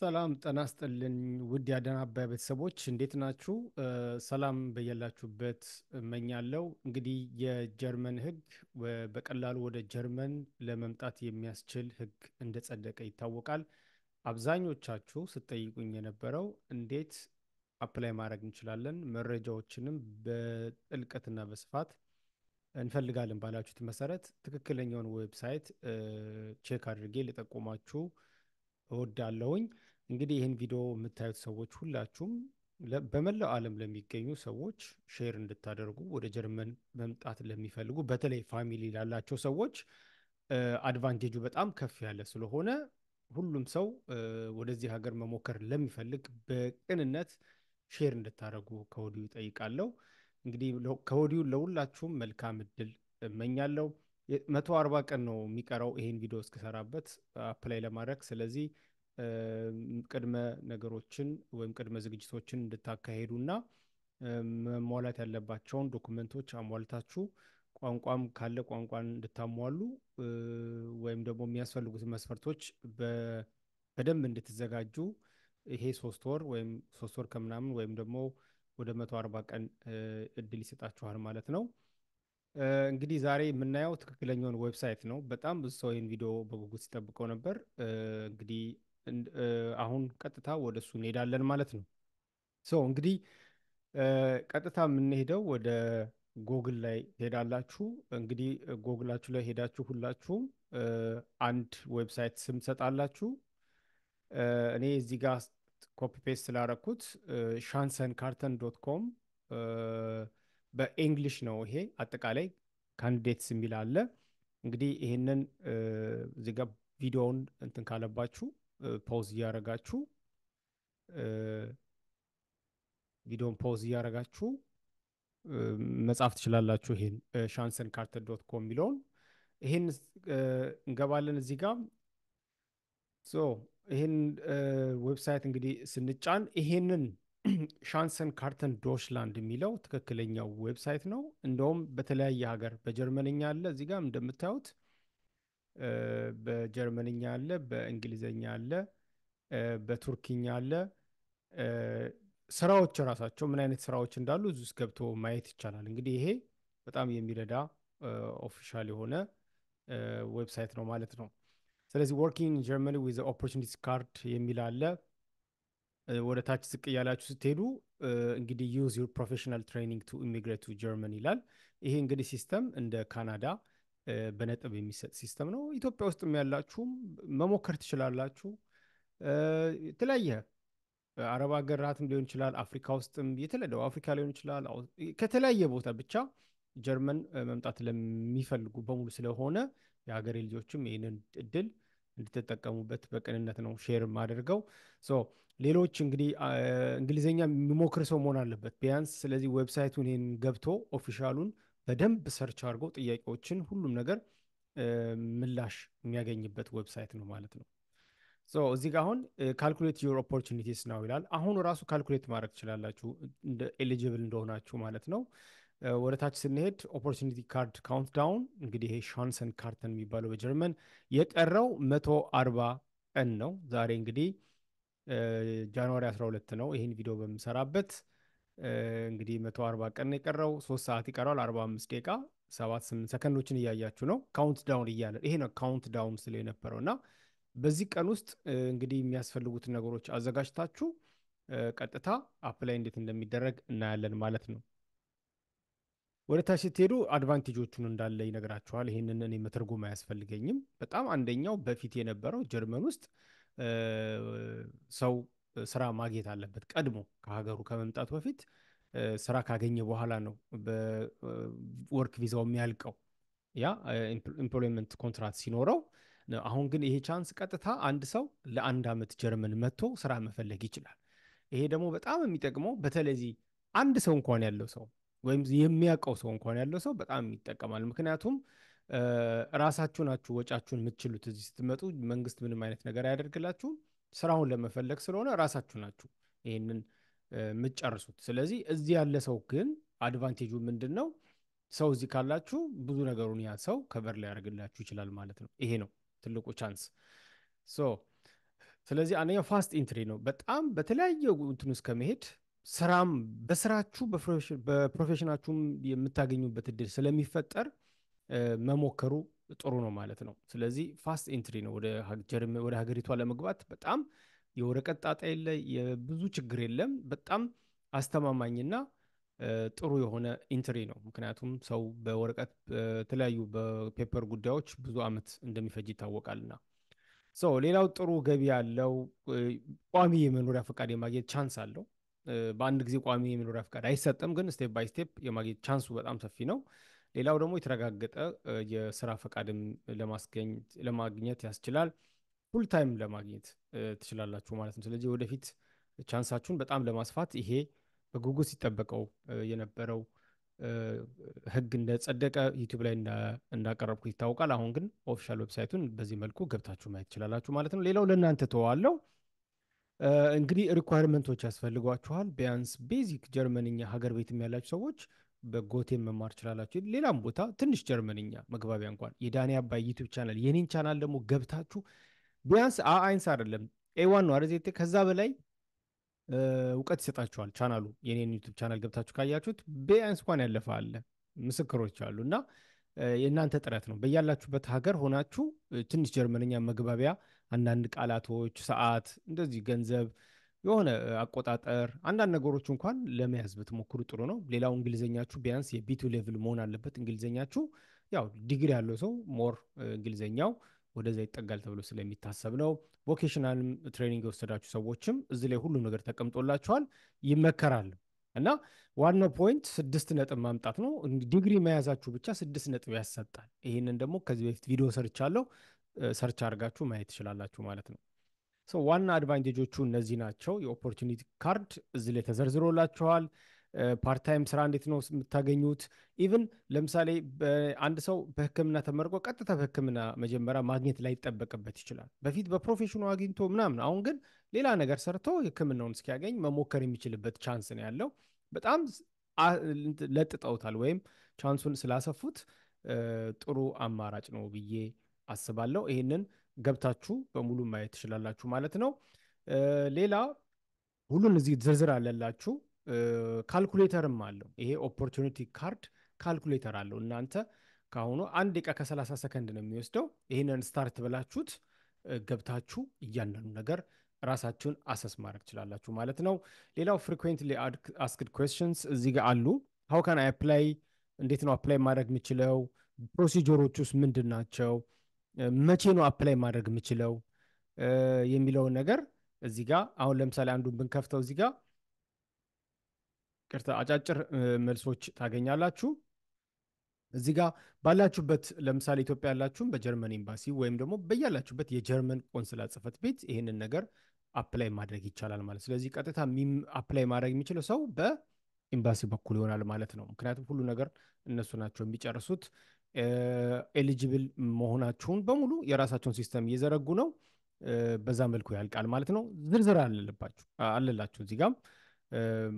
ሰላም ጠና ይስጥልን ውድ ያደና አባይ ቤተሰቦች እንዴት ናችሁ? ሰላም በያላችሁበት እመኛለሁ። እንግዲህ የጀርመን ህግ በቀላሉ ወደ ጀርመን ለመምጣት የሚያስችል ህግ እንደጸደቀ ይታወቃል። አብዛኞቻችሁ ስትጠይቁኝ የነበረው እንዴት አፕላይ ማድረግ እንችላለን፣ መረጃዎችንም በጥልቀትና በስፋት እንፈልጋለን ባላችሁት መሰረት ትክክለኛውን ዌብሳይት ቼክ አድርጌ ልጠቁማችሁ እወዳለሁኝ። እንግዲህ ይህን ቪዲዮ የምታዩት ሰዎች ሁላችሁም በመላው ዓለም ለሚገኙ ሰዎች ሼር እንድታደርጉ ወደ ጀርመን መምጣት ለሚፈልጉ በተለይ ፋሚሊ ላላቸው ሰዎች አድቫንቴጁ በጣም ከፍ ያለ ስለሆነ ሁሉም ሰው ወደዚህ ሀገር መሞከር ለሚፈልግ በቅንነት ሼር እንድታደርጉ ከወዲሁ ጠይቃለሁ። እንግዲህ ከወዲሁ ለሁላችሁም መልካም እድል እመኛለሁ። መቶ አርባ ቀን ነው የሚቀረው ይህን ቪዲዮ እስክሰራበት አፕላይ ለማድረግ ስለዚህ ቅድመ ነገሮችን ወይም ቅድመ ዝግጅቶችን እና መሟላት ያለባቸውን ዶክመንቶች አሟልታችሁ ቋንቋም ካለ ቋንቋን እንድታሟሉ ወይም ደግሞ የሚያስፈልጉት መስፈርቶች በደንብ እንድትዘጋጁ ይሄ ሶስት ወር ወይም ሶስት ወር ከምናምን ወይም ደግሞ ወደ መቶ አርባ ቀን እድል ይሰጣችኋል ማለት ነው። እንግዲህ ዛሬ የምናየው ትክክለኛውን ዌብሳይት ነው። በጣም ብዙ ሰው ይህን ቪዲዮ በጉጉት ሲጠብቀው ነበር። እንግዲህ አሁን ቀጥታ ወደ እሱ እንሄዳለን ማለት ነው። ሰው እንግዲህ ቀጥታ የምንሄደው ወደ ጎግል ላይ ሄዳላችሁ። እንግዲህ ጎግላችሁ ላይ ሄዳችሁ ሁላችሁም አንድ ዌብሳይት ስም ትሰጣላችሁ። እኔ እዚህ ጋር ኮፒ ፔስት ስላረኩት ሻንሰን ካርተን ዶት ኮም በኤንግሊሽ ነው ይሄ አጠቃላይ ካንዲዴትስ የሚል አለ። እንግዲህ ይህንን እዚህ ጋር ቪዲዮውን እንትን ካለባችሁ ፖዝ እያረጋችሁ ቪዲዮን ፖዝ እያረጋችሁ መጻፍ ትችላላችሁ። ይሄን ሻንሰን ካርተር ዶት ኮም የሚለውን ይሄን እንገባለን እዚህ ጋር ሶ ይህን ዌብሳይት እንግዲህ ስንጫን ይሄንን ሻንሰን ካርተን ዶችላንድ የሚለው ትክክለኛው ዌብሳይት ነው። እንደውም በተለያየ ሀገር በጀርመንኛ አለ እዚህ ጋር እንደምታዩት በጀርመንኛ አለ፣ በእንግሊዘኛ አለ፣ በቱርኪኛ አለ። ስራዎች ራሳቸው ምን አይነት ስራዎች እንዳሉ እዚህ ውስጥ ገብቶ ማየት ይቻላል። እንግዲህ ይሄ በጣም የሚረዳ ኦፊሻል የሆነ ዌብሳይት ነው ማለት ነው። ስለዚህ ወርኪንግ ጀርመኒ ዊዝ ኦፖርቹኒቲ ካርድ የሚል አለ። ወደ ታች ዝቅ እያላችሁ ስትሄዱ እንግዲህ ዩዝ ዩር ፕሮፌሽናል ትሬኒንግ ቱ ኢሚግሬት ቱ ጀርመን ይላል። ይሄ እንግዲህ ሲስተም እንደ ካናዳ በነጥብ የሚሰጥ ሲስተም ነው። ኢትዮጵያ ውስጥም ያላችሁም መሞከር ትችላላችሁ። የተለያየ አረብ ሀገራትም ሊሆን ይችላል፣ አፍሪካ ውስጥም የተለደው አፍሪካ ሊሆን ይችላል። ከተለያየ ቦታ ብቻ ጀርመን መምጣት ለሚፈልጉ በሙሉ ስለሆነ የሀገሬ ልጆችም ይህንን እድል እንድትጠቀሙበት በቅንነት ነው ሼር አድርገው። ሌሎች እንግዲህ እንግሊዝኛ የሚሞክር ሰው መሆን አለበት ቢያንስ። ስለዚህ ዌብሳይቱን ይህን ገብቶ ኦፊሻሉን በደንብ ሰርች አድርጎ ጥያቄዎችን ሁሉም ነገር ምላሽ የሚያገኝበት ዌብሳይት ነው ማለት ነው። እዚህ ጋ አሁን ካልኩሌት ዩር ኦፖርቹኒቲስ ነው ይላል። አሁን ራሱ ካልኩሌት ማድረግ ትችላላችሁ ኤሊጅብል እንደሆናችሁ ማለት ነው። ወደ ታች ስንሄድ ኦፖርቹኒቲ ካርድ ካውንት ዳውን እንግዲህ ይሄ ሻንሰን ካርተን የሚባለው በጀርመን የቀረው መቶ አርባ ቀን ነው። ዛሬ እንግዲህ ጃንዋሪ 12 ነው ይህን ቪዲዮ በምሰራበት እንግዲህ መቶ አርባ ቀን የቀረው ሶስት ሰዓት ይቀረዋል። አርባ አምስት ደቂቃ ሰባት ስምንት ሰከንዶችን እያያችሁ ነው። ካውንት ዳውን እያለ ይሄ ነው ካውንት ዳውን ስለ የነበረው እና በዚህ ቀን ውስጥ እንግዲህ የሚያስፈልጉትን ነገሮች አዘጋጅታችሁ ቀጥታ አፕ ላይ እንዴት እንደሚደረግ እናያለን ማለት ነው። ወደ ታች ስትሄዱ አድቫንቴጆቹን እንዳለ ይነግራችኋል። ይህንን እኔ መተርጎም አያስፈልገኝም። በጣም አንደኛው በፊት የነበረው ጀርመን ውስጥ ሰው ስራ ማግኘት አለበት። ቀድሞ ከሀገሩ ከመምጣቱ በፊት ስራ ካገኘ በኋላ ነው በወርክ ቪዛው የሚያልቀው ያ ኢምፕሎይመንት ኮንትራክት ሲኖረው። አሁን ግን ይሄ ቻንስ ቀጥታ አንድ ሰው ለአንድ ዓመት ጀርመን መጥቶ ስራ መፈለግ ይችላል። ይሄ ደግሞ በጣም የሚጠቅመው በተለይ አንድ ሰው እንኳን ያለው ሰው ወይም የሚያውቀው ሰው እንኳን ያለው ሰው በጣም ይጠቀማል። ምክንያቱም ራሳችሁ ናችሁ ወጫችሁን የምትችሉት እዚህ ስትመጡ፣ መንግስት ምንም አይነት ነገር አያደርግላችሁም። ስራውን ለመፈለግ ስለሆነ ራሳችሁ ናችሁ ይህንን የምትጨርሱት። ስለዚህ እዚህ ያለ ሰው ግን አድቫንቴጁ ምንድን ነው? ሰው እዚህ ካላችሁ ብዙ ነገሩን ያ ሰው ከበር ያደርግላችሁ ይችላል ማለት ነው። ይሄ ነው ትልቁ ቻንስ። ስለዚህ አንደኛው ፋስት ኢንትሪ ነው። በጣም በተለያየ እንትን ውስጥ ከመሄድ ስራም በስራችሁ በፕሮፌሽናችሁም የምታገኙበት እድል ስለሚፈጠር መሞከሩ ጥሩ ነው ማለት ነው። ስለዚህ ፋስት ኢንትሪ ነው ወደ ሀገሪቷ ለመግባት በጣም የወረቀት ጣጣ የለ፣ የብዙ ችግር የለም። በጣም አስተማማኝና ጥሩ የሆነ ኢንትሪ ነው። ምክንያቱም ሰው በወረቀት በተለያዩ በፔፐር ጉዳዮች ብዙ ዓመት እንደሚፈጅ ይታወቃልና። ሰው ሌላው ጥሩ ገቢ ያለው ቋሚ የመኖሪያ ፈቃድ የማግኘት ቻንስ አለው። በአንድ ጊዜ ቋሚ የመኖሪያ ፈቃድ አይሰጥም፣ ግን ስቴፕ ባይ ስቴፕ የማግኘት ቻንሱ በጣም ሰፊ ነው። ሌላው ደግሞ የተረጋገጠ የስራ ፈቃድም ለማግኘት ያስችላል። ፉል ታይም ለማግኘት ትችላላችሁ ማለት ነው። ስለዚህ ወደፊት ቻንሳችሁን በጣም ለማስፋት ይሄ በጉጉት ሲጠበቀው የነበረው ህግ እንደጸደቀ ዩቲዩብ ላይ እንዳቀረብኩት ይታወቃል። አሁን ግን ኦፊሻል ዌብሳይቱን በዚህ መልኩ ገብታችሁ ማየት ትችላላችሁ ማለት ነው። ሌላው ለእናንተ ተዋለው እንግዲህ ሪኳርመንቶች ያስፈልጓችኋል። ቢያንስ ቤዚክ ጀርመንኛ ሀገር ቤትም ያላችሁ ሰዎች በጎቴን መማር ችላላችሁ። ሌላም ቦታ ትንሽ ጀርመንኛ መግባቢያ እንኳን የዳኒ አባይ ዩቱብ ቻናል የኔን ቻናል ደግሞ ገብታችሁ ቢያንስ አይንስ አይደለም ኤዋን ነው አረዜቴ ከዛ በላይ እውቀት ይሰጣችኋል ቻናሉ። የኔን ዩቲብ ቻናል ገብታችሁ ካያችሁት ቢያንስ እንኳን ያለፈ አለ ምስክሮች አሉ እና የእናንተ ጥረት ነው። በያላችሁበት ሀገር ሆናችሁ ትንሽ ጀርመንኛ መግባቢያ አንዳንድ ቃላቶች፣ ሰዓት፣ እንደዚህ ገንዘብ የሆነ አቆጣጠር አንዳንድ ነገሮች እንኳን ለመያዝ ብትሞክሩ ጥሩ ነው። ሌላው እንግሊዝኛችሁ ቢያንስ የቢቱ ሌቭል መሆን አለበት። እንግሊዝኛችሁ ያው ዲግሪ ያለው ሰው ሞር እንግሊዝኛው ወደዛ ይጠጋል ተብሎ ስለሚታሰብ ነው። ቮኬሽናል ትሬኒንግ የወሰዳችሁ ሰዎችም እዚህ ላይ ሁሉም ነገር ተቀምጦላችኋል፣ ይመከራል። እና ዋናው ፖይንት ስድስት ነጥብ ማምጣት ነው። ዲግሪ መያዛችሁ ብቻ ስድስት ነጥብ ያሰጣል። ይህንን ደግሞ ከዚህ በፊት ቪዲዮ ሰርቻለሁ፣ ሰርች አድርጋችሁ ማየት ትችላላችሁ ማለት ነው። ዋና አድቫንቴጆቹ እነዚህ ናቸው። የኦፖርቹኒቲ ካርድ እዚ ላይ ተዘርዝሮላችኋል። ፓርታይም ስራ እንዴት ነው የምታገኙት? ኢቭን ለምሳሌ አንድ ሰው በህክምና ተመርቆ ቀጥታ በህክምና መጀመሪያ ማግኘት ላይጠበቅበት ይችላል። በፊት በፕሮፌሽኑ አግኝቶ ምናምን፣ አሁን ግን ሌላ ነገር ሰርቶ ህክምናውን እስኪያገኝ መሞከር የሚችልበት ቻንስ ነው ያለው። በጣም ለጥጠውታል ወይም ቻንሱን ስላሰፉት ጥሩ አማራጭ ነው ብዬ አስባለሁ ይህንን ገብታችሁ በሙሉ ማየት ትችላላችሁ ማለት ነው። ሌላ ሁሉን እዚህ ዝርዝር አለላችሁ። ካልኩሌተርም አለው። ይሄ ኦፖርቹኒቲ ካርድ ካልኩሌተር አለው። እናንተ ከአሁኑ አንድ ደቂቃ ከሰላሳ ሰከንድ ነው የሚወስደው። ይህንን ስታርት ብላችሁት ገብታችሁ እያንዳንዱ ነገር ራሳችሁን አሰስ ማድረግ ትችላላችሁ ማለት ነው። ሌላው ፍሪኩዌንትሊ አስክድ ኩዌስችንስ እዚህ ጋር አሉ። ሀው ካን አፕላይ፣ እንዴት ነው አፕላይ ማድረግ የምችለው? ፕሮሲጀሮች ውስጥ ምንድን ናቸው? መቼ ነው አፕላይ ማድረግ የምችለው የሚለውን ነገር እዚህ ጋ አሁን ለምሳሌ አንዱን ብንከፍተው እዚህ ጋ ቅርታ አጫጭር መልሶች ታገኛላችሁ። እዚህ ጋ ባላችሁበት ለምሳሌ ኢትዮጵያ ያላችሁም በጀርመን ኤምባሲ ወይም ደግሞ በያላችሁበት የጀርመን ቆንስላ ጽፈት ቤት ይህንን ነገር አፕላይ ማድረግ ይቻላል ማለት። ስለዚህ ቀጥታ አፕላይ ማድረግ የሚችለው ሰው በኤምባሲ በኩል ይሆናል ማለት ነው። ምክንያቱም ሁሉ ነገር እነሱ ናቸው የሚጨርሱት። ኤሊጅብል መሆናችሁን በሙሉ የራሳቸውን ሲስተም እየዘረጉ ነው። በዛ መልኩ ያልቃል ማለት ነው። ዝርዝር አለለባችሁ አለላችሁ እዚህ ጋም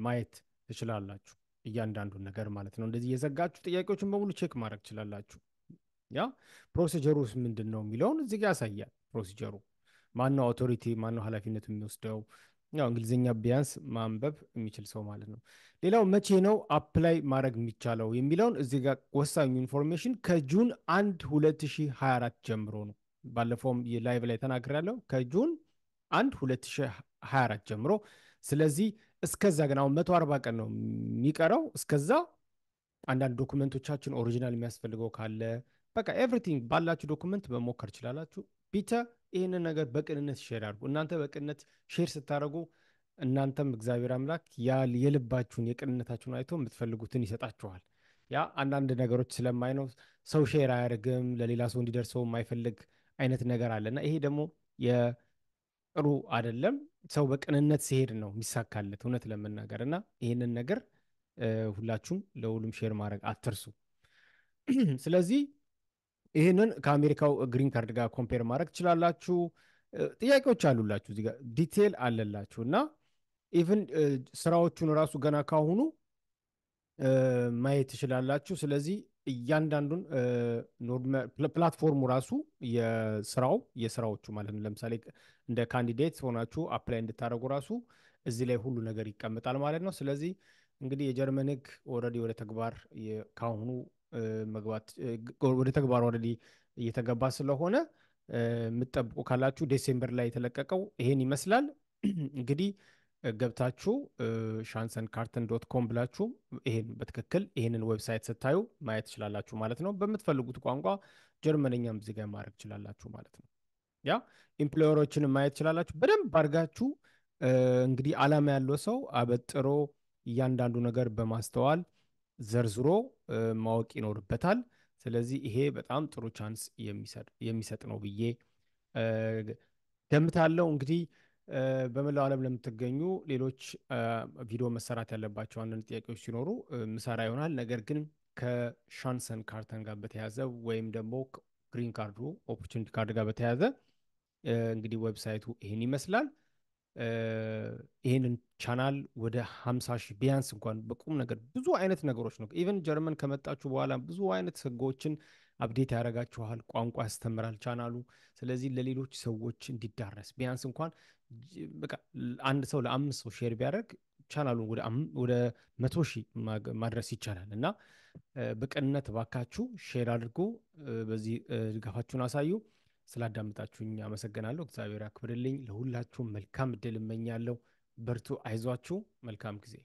ማየት ትችላላችሁ እያንዳንዱን ነገር ማለት ነው። እንደዚህ የዘጋችሁ ጥያቄዎችን በሙሉ ቼክ ማድረግ ትችላላችሁ። ያ ፕሮሲጀሩ ምንድን ነው የሚለውን እዚህ ጋ ያሳያል። ፕሮሲጀሩ ማነው አውቶሪቲ ማነው ኃላፊነት የሚወስደው ያው እንግሊዝኛ ቢያንስ ማንበብ የሚችል ሰው ማለት ነው። ሌላው መቼ ነው አፕላይ ማድረግ የሚቻለው የሚለውን እዚህ ጋር ወሳኙ ኢንፎርሜሽን ከጁን አንድ 2024 ጀምሮ ነው። ባለፈውም ላይቭ ላይ ተናግሬያለሁ። ከጁን 1 2024 ጀምሮ ስለዚህ እስከዛ ግን አሁን 140 ቀን ነው የሚቀረው። እስከዛ አንዳንድ ዶኩመንቶቻችን ኦሪጂናል የሚያስፈልገው ካለ በቃ ኤቭሪቲንግ ባላችሁ ዶክመንት መሞከር ይችላላችሁ። ቢቻ ይህንን ነገር በቅንነት ሼር አድርጉ። እናንተ በቅንነት ሼር ስታደርጉ እናንተም እግዚአብሔር አምላክ የልባችሁን የቅንነታችሁን አይቶ የምትፈልጉትን ይሰጣችኋል። ያ አንዳንድ ነገሮች ስለማይ ነው ሰው ሼር አያደርግም ለሌላ ሰው እንዲደርሰው የማይፈልግ አይነት ነገር አለና ይሄ ደግሞ የጥሩ አይደለም። ሰው በቅንነት ሲሄድ ነው የሚሳካለት እውነት ለመናገር እና ይህንን ነገር ሁላችሁም ለሁሉም ሼር ማድረግ አትርሱ። ስለዚህ ይህንን ከአሜሪካው ግሪን ካርድ ጋር ኮምፔር ማድረግ ትችላላችሁ። ጥያቄዎች አሉላችሁ እዚጋ ዲቴል አለላችሁ እና ኢቨን ስራዎቹን ራሱ ገና ካሁኑ ማየት ትችላላችሁ። ስለዚህ እያንዳንዱን ፕላትፎርሙ ራሱ የስራው የስራዎቹ ማለት ነው። ለምሳሌ እንደ ካንዲዴት ሆናችሁ አፕላይ እንድታደረጉ ራሱ እዚህ ላይ ሁሉ ነገር ይቀመጣል ማለት ነው። ስለዚህ እንግዲህ የጀርመን ህግ ወረዲ ወደ ተግባር ካሁኑ መግባት ወደ ተግባር ኦልሬዲ እየተገባ ስለሆነ የምትጠብቁ ካላችሁ ዴሴምበር ላይ የተለቀቀው ይሄን ይመስላል። እንግዲህ ገብታችሁ ሻንሰን ካርተን ዶት ኮም ብላችሁ ይሄን በትክክል ይሄንን ዌብሳይት ስታዩ ማየት ትችላላችሁ ማለት ነው። በምትፈልጉት ቋንቋ ጀርመንኛም ዜጋ ማድረግ ትችላላችሁ ማለት ነው። ያ ኢምፕሎየሮችንም ማየት ትችላላችሁ በደንብ አድርጋችሁ እንግዲህ አላማ ያለው ሰው አበጥሮ እያንዳንዱ ነገር በማስተዋል ዘርዝሮ ማወቅ ይኖርበታል። ስለዚህ ይሄ በጣም ጥሩ ቻንስ የሚሰጥ ነው ብዬ ገምታለሁ። እንግዲህ በመላው ዓለም ለምትገኙ ሌሎች ቪዲዮ መሰራት ያለባቸው አንዳንድ ጥያቄዎች ሲኖሩ ምሰራ ይሆናል። ነገር ግን ከሻንሰን ካርተን ጋር በተያዘ ወይም ደግሞ ግሪን ካርዱ ኦፖርቹኒቲ ካርድ ጋር በተያዘ እንግዲህ ዌብሳይቱ ይህን ይመስላል። ይህንን ቻናል ወደ ሀምሳ ሺህ ቢያንስ እንኳን በቁም ነገር ብዙ አይነት ነገሮች ነው። ኢቨን ጀርመን ከመጣችሁ በኋላ ብዙ አይነት ህጎችን አብዴት ያደርጋችኋል። ቋንቋ ያስተምራል ቻናሉ። ስለዚህ ለሌሎች ሰዎች እንዲዳረስ ቢያንስ እንኳን አንድ ሰው ለአምስት ሰው ሼር ቢያደርግ ቻናሉን ወደ መቶ ሺህ ማድረስ ይቻላል እና በቅንነት ባካችሁ ሼር አድርጎ በዚህ ድጋፋችሁን አሳዩ። ስላዳምጣችሁኝ አመሰግናለሁ። እግዚአብሔር ያክብርልኝ። ለሁላችሁም መልካም እድል እመኛለሁ። በርቱ፣ አይዟችሁ። መልካም ጊዜ